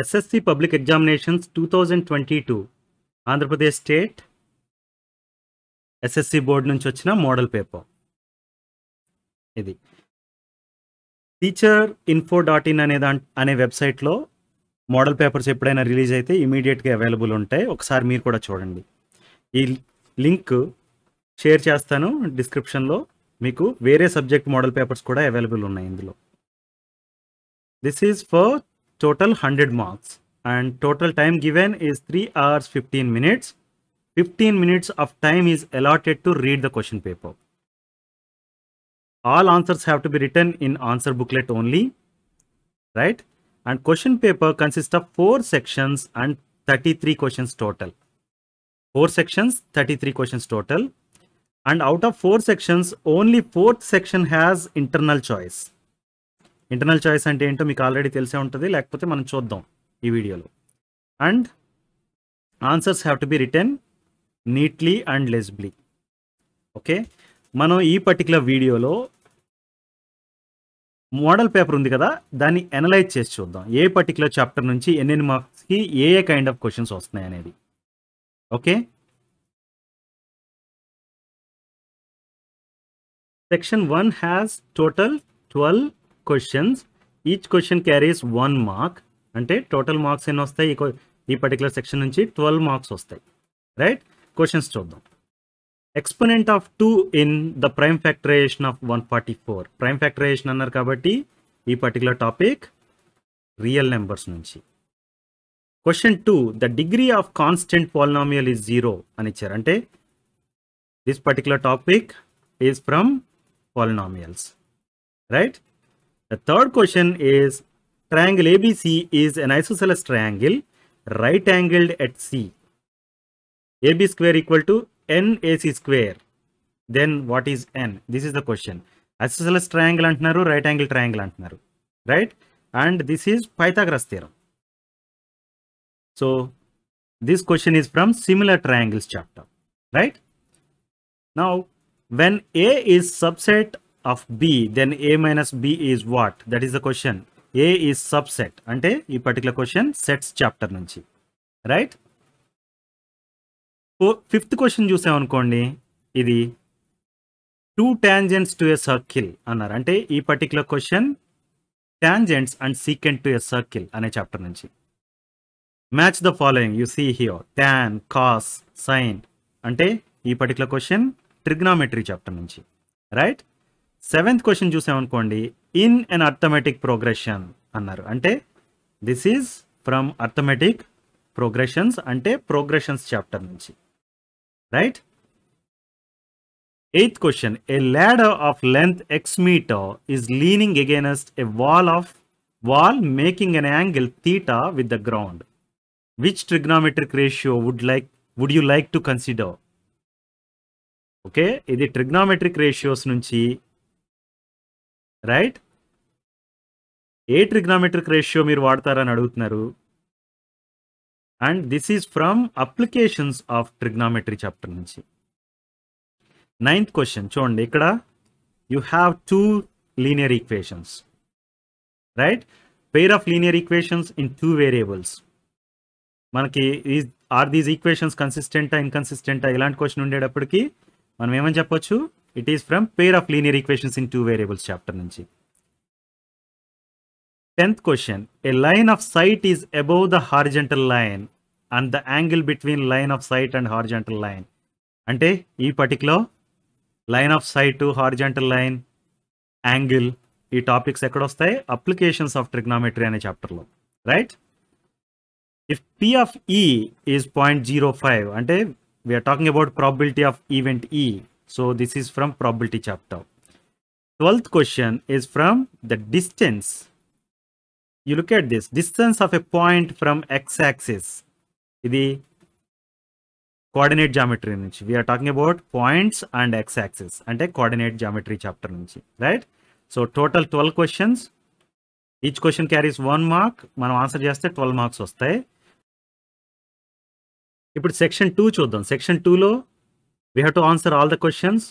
SSC public examinations two thousand twenty two Andhra Pradesh state SSC board నుంచి వచ్చిన model paper ఇది teacher info dot in అనే దాంట్ అనే వెబ్సైట్లో మోడల్ పేపర్స్ ఎప్పుడైనా రిలీజ్ అయితే ఇమీడియట్గా అవైలబుల్ ఉంటాయి ఒకసారి మీరు కూడా చూడండి ఈ లింక్ షేర్ చేస్తాను డిస్క్రిప్షన్లో మీకు వేరే సబ్జెక్ట్ మోడల్ పేపర్స్ కూడా అవైలబుల్ ఉన్నాయి ఇందులో this is for total 100 marks and total time given is 3 hours 15 minutes 15 minutes of time is allotted to read the question paper all answers have to be written in answer booklet only right and question paper consists of four sections and 33 questions total four sections 33 questions total and out of four sections only fourth section has internal choice internal choice అంటే ఏంటో మీకు already తెలిసే ఉంటుంది లేకపోతే మనం చూద్దాం ఈ వీడియోలో and answers have to be written neatly and legibly okay మనం ఈ పర్టికులర్ వీడియోలో మోడల్ పేపర్ ఉంది కదా దాన్ని అనలైజ్ చేసి చూద్దాం ఏ పర్టికులర్ చాప్టర్ నుంచి ఎన్నెన్ని మార్క్స్కి ఏ ఏ కైండ్ ఆఫ్ క్వశ్చన్స్ వస్తున్నాయి అనేది okay section one has total twelve questions each question carries one mark అంటే టోటల్ మార్క్స్ ఎన్ని వస్తాయి ఈ పర్టికులర్ సెక్షన్ నుంచి ట్వెల్వ్ మార్క్స్ వస్తాయి రైట్ క్వశ్చన్స్ చూద్దాం exponent of two in the prime factorization of one forty four prime factorization అన్నారు కాబట్టి ఈ పర్టికులర్ టాపిక్ రియల్ నెంబర్స్ నుంచి question two the degree of constant polynomial is zero అని ఇచ్చారు అంటే this particular topic is from polynomials right The third question is triangle ABC is an isosceles triangle right angled at C. AB square equal to NAC square. Then what is N? This is the question. Isosceles triangle naru, right angle triangle naru. right? And this is Pythagoras theorem. So this question is from similar triangles chapter, right? Now when A is subset of B, then A minus B is what? That is the question. A is subset. అంటే ఈ particular question sets chapter నుంచి right fifth question చూసామనుకోండి ఇది two tangents to a circle అన్నారు అంటే ఈ particular question tangents and secant to a circle అనే chapter నుంచి match the following you see here tan cos sine అంటే ఈ పర్టికులర్ క్వశ్చన్ ట్రిగ్నామెట్రీ చాప్టర్ నుంచి రైట్ సెవెంత్ క్వశ్చన్ చూసామనుకోండి ఇన్ అన్ అర్థమెటిక్ ప్రోగ్రెషన్ అన్నారు అంటే this is from arithmetic progressions అంటే progressions chapter నుంచి right eighth question a ladder of length x metre is leaning against a wall of wall making an angle theta with the ground which trigonometric ratio would like would you like to consider okay ఇది trigonometric ratios నుంచి right ఏ trigonometric ratio మీరు వాడతారని అడుగుతున్నారు and this is from applications of trigonometry chapter నుంచి ninth question చూడండి ఇక్కడ you have two linear equations right pair of linear equations in two variables మనకి ఆర్ దీస్ ఈక్వేషన్స్ కన్సిస్టెంటా ఇన్కన్సిస్టెంటా ఇలాంటి క్వశ్చన్ ఉండేటప్పటికి మనం ఏమని చెప్పొచ్చు it is from pair of linear equations in two variables chapter నుంచి tenth question a line of sight is above the horizontal line and the angle between line of sight and horizontal line అంటే ఈ particular line of sight horizontal line angle ఈ topics ఎక్కడ వస్తాయి applications of trigonometry అనే చాప్టర్లో right if P is point zero five అంటే we are talking about probability of event E. So this is from probability chapter. 12th question is from the distance. You look at this distance of a point from x-axis. The coordinate geometry నుంచి we're talking about points and x axis అంటే coordinate geometry chapter నుంచి right so total twelve questions each question carries one mark మనం answer 12 marks was there. ఇప్పుడు section two చూద్దాం సెక్షన్ టూలో we have to answer all the questions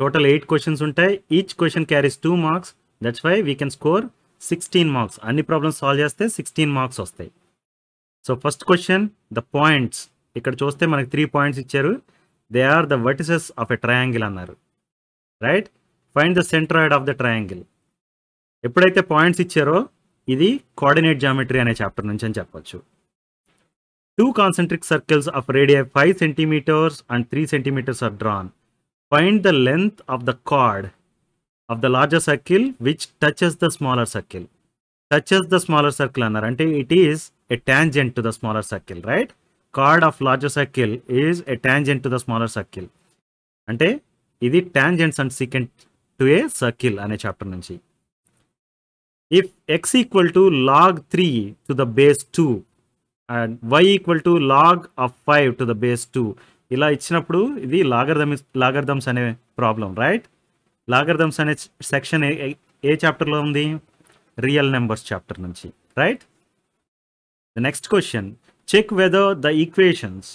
total eight questions ఉంటాయి each question carries two marks that's why we can score sixteen marks అన్ని problems solve చేస్తే sixteen marks వస్తాయి so first question the points ఇక్కడ చూస్తే మనకి three points ఇచ్చారు they are the vertices of a triangle అన్నారు right find the centroid of the triangle ఎప్పుడైతే points ఇచ్చారో ఇది కోఆర్డినేట్ జామెట్రీ అనే చాప్టర్ నుంచి అని చెప్పొచ్చు Two concentric circles of radii 5 centimeters and 3 centimeters are drawn. Find the length of the chord of the larger circle which touches the smaller circle. Touches the smaller circle annar ante it is a tangent to the smaller circle, right? Chord of larger circle is a tangent to the smaller circle. అంటే ఇది tangents and secant to a circle అనే chapter నుంచి if x equal to log three to the base two and y equal to log of five to the base two ఇలా ఇచ్చినప్పుడు ఇది లాగర్ధమ్స్ లాగర్దమ్స్ అనే problem right లాగర్దమ్స్ అనే section ఏ చాప్టర్లో ఉంది రియల్ నెంబర్స్ చాప్టర్ నుంచి right the next question check whether the equations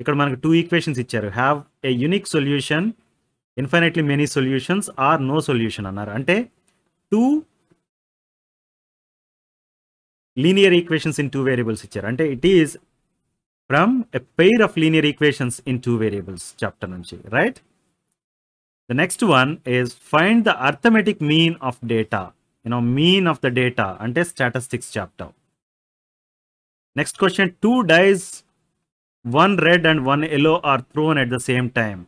ఇక్కడ మనకు టూ ఈక్వేషన్స్ ఇచ్చారు have a unique solution infinitely many solutions or no solution అన్నారు అంటే two linear equations in two variables ఇచ్చారు అంటే it is from a pair of linear equations in two variables chapter నుంచి right the next one is find the arithmetic mean of data you know mean of the data అంటే statistics chapter next question two dice one red and one yellow are thrown at the same time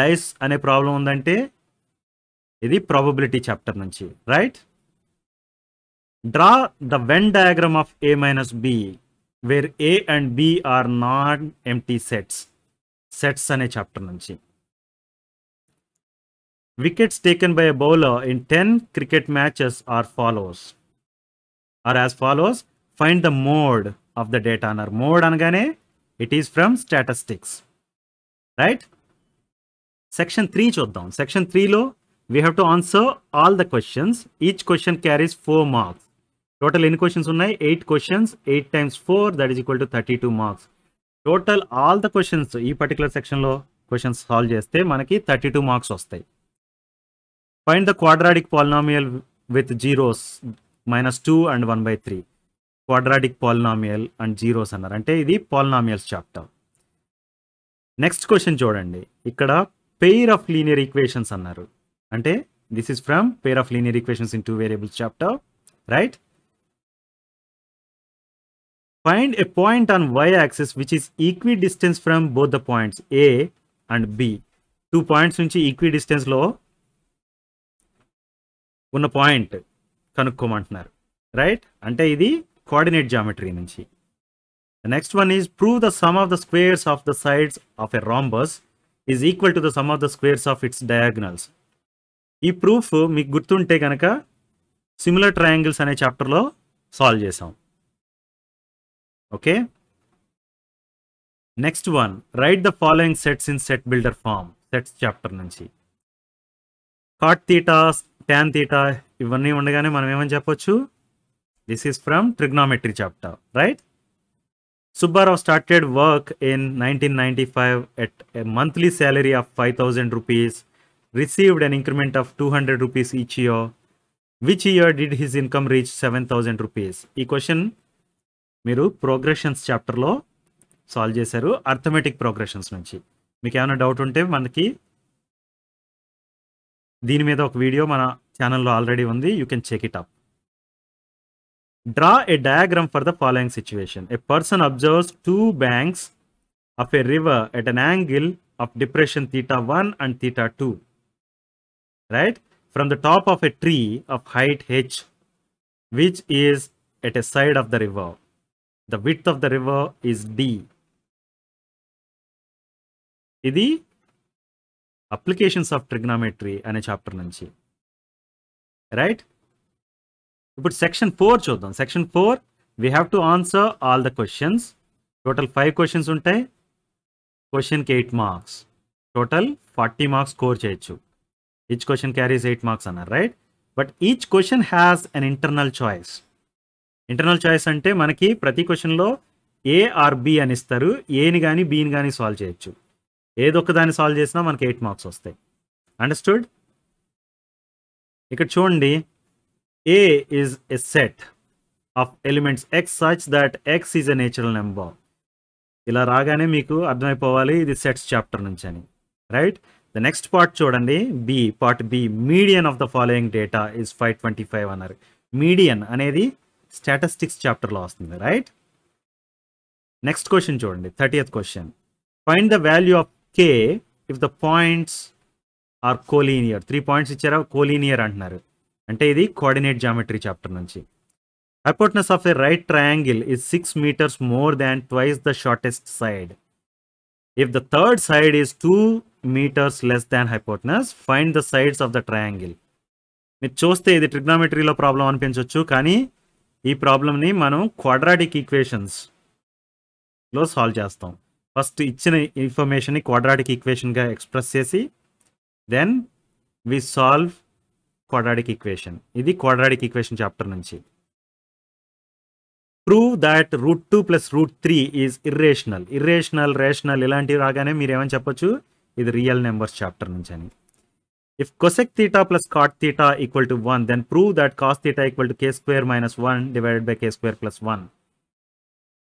dice అనే problem ఉందంటే ఇది probability chapter నుంచి right Draw the Venn diagram of A minus B where A and B are non-empty sets. Sets అనే chapter నుంచి Wickets taken by a bowler in 10 cricket matches are follows. Are as follows. Find the mode of the data అన్నారు mode అనగానే it is from statistics right section three చూద్దాం సెక్షన్ త్రీలో we have to answer all the questions each question carries four marks total ఎన్ని questions ఉన్నాయి eight questions eight times four that is equal to thirty two marks total all the questions ఈ particular సెక్షన్లో questions solve చేస్తే మనకి thirty two marks వస్తాయి find the quadratic polynomial with zeros minus two and one by three quadratic polynomial and zeros అన్నారు అంటే ఇది polynomials chapter next question చూడండి ఇక్కడ పెయిర్ ఆఫ్ లీనియర్ ఈక్వేషన్స్ అన్నారు అంటే this is from pair of linear equations in two variables chapter right find a point on y axis axis which is distance from both the points A and B. Two points నుంచి డిస్టెన్స్లో ఉన్న point కనుక్కోమంటున్నారు right అంటే ఇది coordinate geometry నుంచి next one is prove the sum of the squares of the sides of a rhombus is equal to the sum of the squares of it's diagonals ఈ proof మీకు గుర్తుంటే కనుక similar triangles అనే చాప్టర్లో solve చేసాం okay next one right the following sets in set builder form sets chapter నుంచి cot theta tan theta ఇవన్నీ ఉండగానే మనం ఏమని చెప్పొచ్చు this is from trigonometry chapter right Subbarao started work in nineteen ninety five at monthly salary of five thousand rupees received an increment of two hundred rupees each year which year did his income reach seven thousand rupees ఈ question మీరు progressions చాప్టర్లో solve చేశారు arithmetic progressions నుంచి మీకు ఏమైనా doubt ఉంటే మనకి దీని మీద ఒక వీడియో మన ఛానల్లో ఆల్రెడీ ఉంది you can check it up draw a diagram for the following situation a person observes two banks of a river at an angle of depression theta one and theta two right from the top of a tree of height h which is at a side of the river the width of the river is d ఇది applications of trigonometry అనే chapter నుంచి right ఇప్పుడు section four చూద్దాం section four we have to answer all the questions total five questions ఉంటాయి క్వశ్చన్కి eight marks total forty marks score చేయొచ్చు each question carries eight marks అన్నారు right but each question has an internal choice internal choice అంటే మనకి ప్రతి క్వశ్చన్లో ఏ R B అని ఇస్తారు ఏని కానీ బీని కానీ సాల్వ్ చేయొచ్చు ఏదొక్క దాన్ని సాల్వ్ చేసినా మనకి ఎయిట్ మార్క్స్ వస్తాయి అండర్స్టూడ్ ఇక్కడ చూడండి A is a set of elements x such that x is a natural number ఇలా రాగానే మీకు అర్థమైపోవాలి ఇది సెట్స్ చాప్టర్ నుంచి అని రైట్ ద నెక్స్ట్ పార్ట్ చూడండి B part B median of the following data is five twenty five అన్నారు median అనేది స్టాటిస్టిక్స్ చాప్టర్లో వస్తుంది రైట్ నెక్స్ట్ క్వశ్చన్ చూడండి thirtieth question find the value of k if the points are collinear three points ఇచ్చారా collinear అంటున్నారు అంటే ఇది coordinate geometry chapter నుంచి hypotenuse of a right triangle is six metres more than twice the shortest side if the third side is two metres less than hypotenuse find the sides of the triangle మీరు చూస్తే ఇది ట్రిగ్నామెట్రీలో problem అనిపించవచ్చు కానీ ఈ ప్రాబ్లంని మనం quadratic ఈక్వేషన్స్లో solve చేస్తాం ఫస్ట్ ఇచ్చిన ఇన్ఫర్మేషన్ని క్వాడ్రాటిక్ ఈక్వేషన్గా ఎక్స్ప్రెస్ చేసి then we solve quadratic equation ఇది క్వాడ్రాటిక్ ఈక్వేషన్ చాప్టర్ నుంచి prove that root two plus root three is irrational irrational rational ఇలాంటివి రాగానే మీరు ఏమని చెప్పొచ్చు ఇది రియల్ నెంబర్స్ చాప్టర్ నుంచి అని If cosec theta plus cot theta equal to 1, then prove that cos theta equal to k square minus 1 divided by k square plus 1.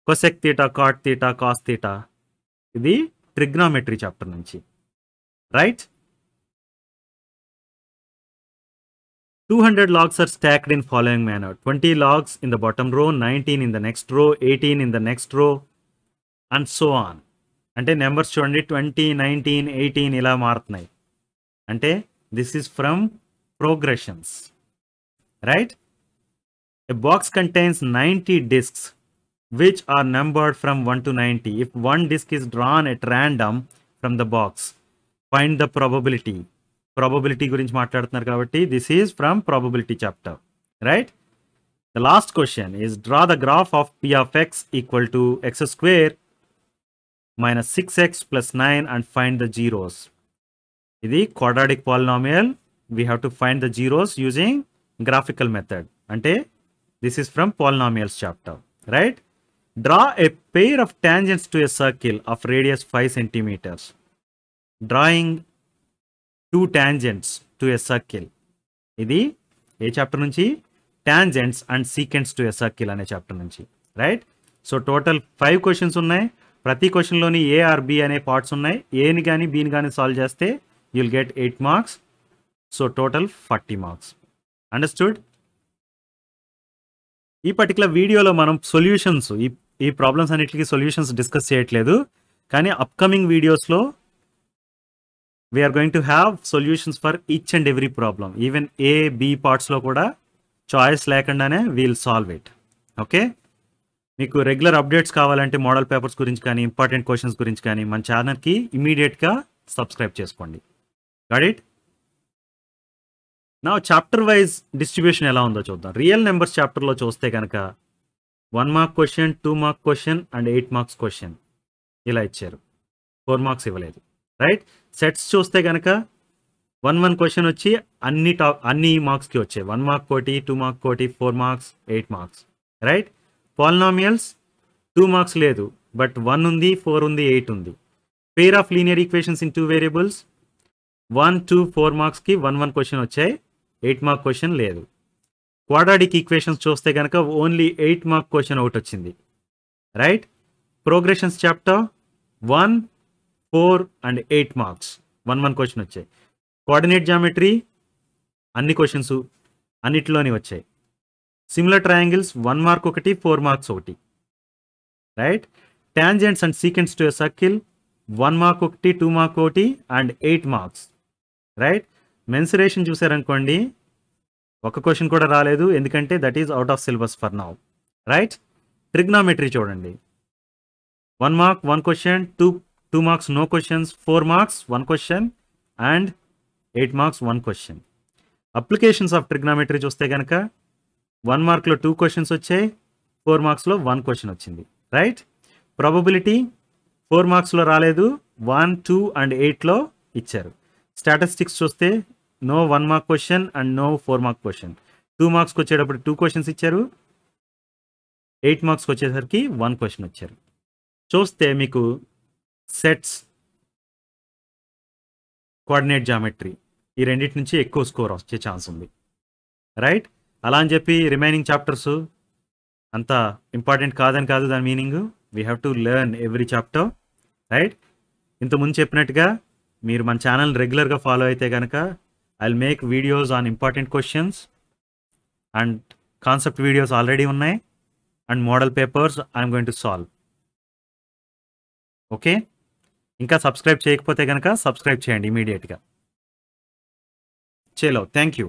Cosec theta, cot theta, cos theta. ఇది trigonometry chapter నుంచి right two hundred logs are stacked in following manner twenty logs in the bottom row nineteen in the next row eighteen in the next row and so on అంటే numbers చూడండి twenty nineteen eighteen ఇలా మారుతున్నాయి అంటే This is from progressions, right? A box contains 90 disks which are numbered from 1 to 90. If one disk is drawn at random from the box, find the probability. Probability గురించి మాట్లాడుతున్నారు this is from probability chapter, right? The last question is draw the graph of p of x equal to x square minus 6x plus 9 and find the zeros. ఇది quadratic polynomial we have to find the zeros using graphical method అంటే this is from polynomials chapter right draw a pair of tangents to a circle of radius five centimetres drawing two tangents to a circle ఇది ఏ chapter నుంచి tangents and secants to a circle అనే chapter నుంచి right so total five questions ఉన్నాయి ప్రతి క్వశ్చన్లోని ARB అనే parts ఉన్నాయి ఏని కానీ బీని కానీ సాల్వ్ చేస్తే you'll get 8 marks. So total 40 marks. Understood? ఈ పర్టికులర్ వీడియోలో మనం సొల్యూషన్స్ ఈ ఈ ప్రాబ్లమ్స్ అన్నిటికీ సొల్యూషన్స్ డిస్కస్ చేయట్లేదు కానీ అప్కమింగ్ వీడియోస్లో we're going to have solutions for each and every problem even A B పార్ట్స్లో కూడా చాయిస్ లేకుండానే వీల్ సాల్వ్ ఇట్ ఓకే మీకు రెగ్యులర్ అప్డేట్స్ కావాలంటే మోడల్ పేపర్స్ గురించి కానీ ఇంపార్టెంట్ క్వశ్చన్స్ గురించి కానీ మన ఛానల్కి ఇమీడియట్గా సబ్స్క్రైబ్ చేసుకోండి got it నా చాప్టర్ వైజ్ డిస్ట్రిబ్యూషన్ ఎలా ఉందో చూద్దాం రియల్ నెంబర్స్ చాప్టర్లో చూస్తే కనుక one mark question two mark question and eight marks question ఇలా ఇచ్చారు ఫోర్ మార్క్స్ ఇవ్వలేదు రైట్ సెట్స్ చూస్తే కనుక వన్ వన్ క్వశ్చన్ వచ్చి అన్ని టా అన్ని మార్క్స్కి వచ్చాయి వన్ మార్క్ కోటి టూ మార్క్ కోటి four marks eight marks right polynomials two marks లేదు బట్ వన్ ఉంది ఫోర్ ఉంది ఎయిట్ ఉంది pair of linear equations in two variables one two four మార్క్స్కి వన్ వన్ క్వశ్చన్ వచ్చాయి ఎయిట్ మార్క్ క్వశ్చన్ లేదు quadratic equations చూస్తే కనుక ఓన్లీ ఎయిట్ మార్క్ క్వశ్చన్ ఒకటి వచ్చింది right progressions chapter one four and eight marks one one question వచ్చాయి coordinate geometry అన్ని questions అన్నిటిలోని వచ్చాయి సిమిలర్ ట్రయాంగిల్స్ వన్ మార్క్ ఒకటి ఫోర్ మార్క్స్ ఒకటి right tangents and secants to a circle one mark ఒకటి two mark ఒకటి and eight marks right mensuration చూసారనుకోండి ఒక క్వశ్చన్ కూడా రాలేదు ఎందుకంటే that is out of syllabus for now right trigonometry చూడండి one mark one question two two marks no questions four marks one question and eight marks one question applications of trigonometry చూస్తే కనుక one మార్క్లో two questions వచ్చాయి ఫోర్ మార్క్స్లో one question వచ్చింది right probability ఫోర్ మార్క్స్లో రాలేదు వన్ టూ అండ్ ఎయిట్లో ఇచ్చారు స్టాటిస్టిక్స్ చూస్తే no one mark question and no four mark question two మార్క్స్కి వచ్చేటప్పుడు టూ క్వశ్చన్స్ ఇచ్చారు ఎయిట్ మార్క్స్కి వచ్చేసరికి వన్ క్వశ్చన్ వచ్చారు చూస్తే మీకు సెట్స్ కోఆర్డినేట్ జామెట్రీ ఈ రెండింటి నుంచి ఎక్కువ స్కోర్ వచ్చే ఛాన్స్ ఉంది రైట్ అలా అని చెప్పి రిమైనింగ్ చాప్టర్స్ అంత ఇంపార్టెంట్ కాదని కాదు దాని meaning we have to learn every chapter right ఇంతకుముందు చెప్పినట్టుగా మీరు మన ఛానల్ రెగ్యులర్గా ఫాలో అయితే కనుక I make videos on important questions and concept videos already ఉన్నాయి and model papers I'm going to solve okay ఇంకా సబ్స్క్రైబ్ చేయకపోతే కనుక సబ్స్క్రైబ్ చేయండి ఇమీడియట్గా చేలో థ్యాంక్ యూ